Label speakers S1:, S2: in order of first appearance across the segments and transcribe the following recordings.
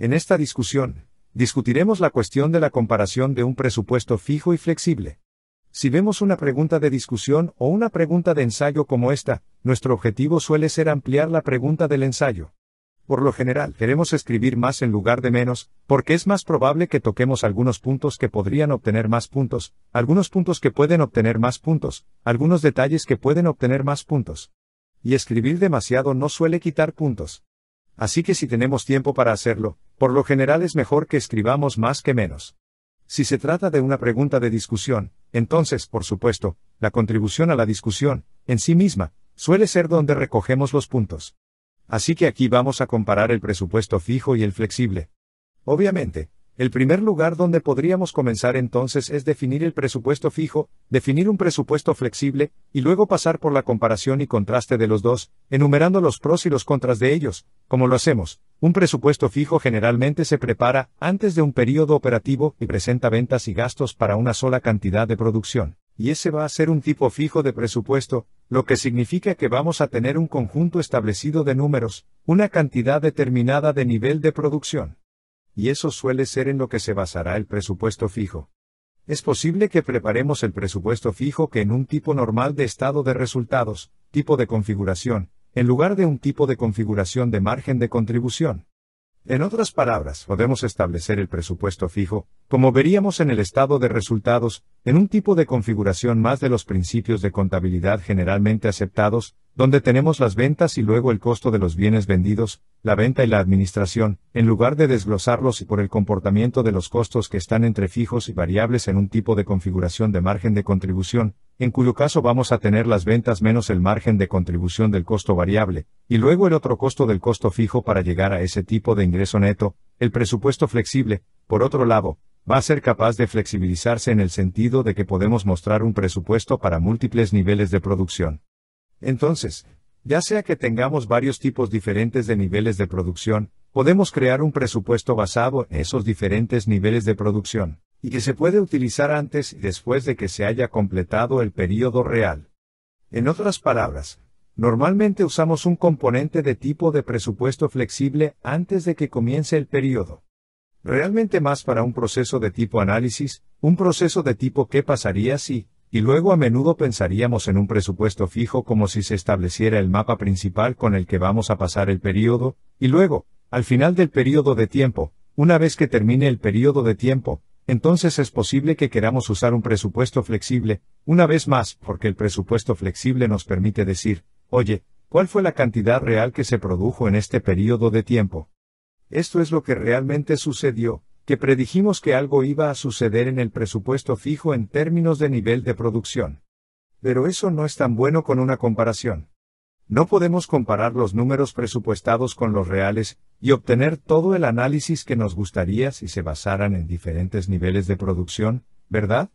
S1: En esta discusión, discutiremos la cuestión de la comparación de un presupuesto fijo y flexible. Si vemos una pregunta de discusión o una pregunta de ensayo como esta, nuestro objetivo suele ser ampliar la pregunta del ensayo. Por lo general, queremos escribir más en lugar de menos, porque es más probable que toquemos algunos puntos que podrían obtener más puntos, algunos puntos que pueden obtener más puntos, algunos detalles que pueden obtener más puntos. Y escribir demasiado no suele quitar puntos así que si tenemos tiempo para hacerlo, por lo general es mejor que escribamos más que menos. Si se trata de una pregunta de discusión, entonces, por supuesto, la contribución a la discusión, en sí misma, suele ser donde recogemos los puntos. Así que aquí vamos a comparar el presupuesto fijo y el flexible. Obviamente, el primer lugar donde podríamos comenzar entonces es definir el presupuesto fijo, definir un presupuesto flexible, y luego pasar por la comparación y contraste de los dos, enumerando los pros y los contras de ellos. Como lo hacemos, un presupuesto fijo generalmente se prepara antes de un periodo operativo y presenta ventas y gastos para una sola cantidad de producción. Y ese va a ser un tipo fijo de presupuesto, lo que significa que vamos a tener un conjunto establecido de números, una cantidad determinada de nivel de producción y eso suele ser en lo que se basará el presupuesto fijo. Es posible que preparemos el presupuesto fijo que en un tipo normal de estado de resultados, tipo de configuración, en lugar de un tipo de configuración de margen de contribución. En otras palabras, podemos establecer el presupuesto fijo, como veríamos en el estado de resultados, en un tipo de configuración más de los principios de contabilidad generalmente aceptados, donde tenemos las ventas y luego el costo de los bienes vendidos, la venta y la administración, en lugar de desglosarlos y por el comportamiento de los costos que están entre fijos y variables en un tipo de configuración de margen de contribución, en cuyo caso vamos a tener las ventas menos el margen de contribución del costo variable, y luego el otro costo del costo fijo para llegar a ese tipo de ingreso neto, el presupuesto flexible, por otro lado, va a ser capaz de flexibilizarse en el sentido de que podemos mostrar un presupuesto para múltiples niveles de producción. Entonces, ya sea que tengamos varios tipos diferentes de niveles de producción, podemos crear un presupuesto basado en esos diferentes niveles de producción, y que se puede utilizar antes y después de que se haya completado el periodo real. En otras palabras, normalmente usamos un componente de tipo de presupuesto flexible antes de que comience el periodo. Realmente más para un proceso de tipo análisis, un proceso de tipo qué pasaría si, y luego a menudo pensaríamos en un presupuesto fijo como si se estableciera el mapa principal con el que vamos a pasar el periodo, y luego, al final del periodo de tiempo, una vez que termine el periodo de tiempo, entonces es posible que queramos usar un presupuesto flexible, una vez más, porque el presupuesto flexible nos permite decir, oye, ¿cuál fue la cantidad real que se produjo en este periodo de tiempo? Esto es lo que realmente sucedió, que predijimos que algo iba a suceder en el presupuesto fijo en términos de nivel de producción. Pero eso no es tan bueno con una comparación. No podemos comparar los números presupuestados con los reales, y obtener todo el análisis que nos gustaría si se basaran en diferentes niveles de producción, ¿verdad?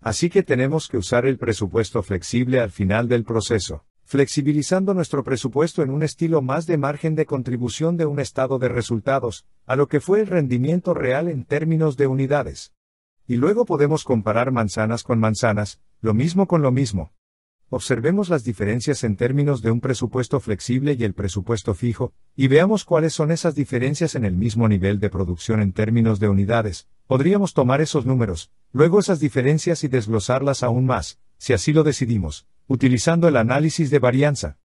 S1: Así que tenemos que usar el presupuesto flexible al final del proceso flexibilizando nuestro presupuesto en un estilo más de margen de contribución de un estado de resultados, a lo que fue el rendimiento real en términos de unidades. Y luego podemos comparar manzanas con manzanas, lo mismo con lo mismo. Observemos las diferencias en términos de un presupuesto flexible y el presupuesto fijo, y veamos cuáles son esas diferencias en el mismo nivel de producción en términos de unidades. Podríamos tomar esos números, luego esas diferencias y desglosarlas aún más, si así lo decidimos, utilizando el análisis de varianza.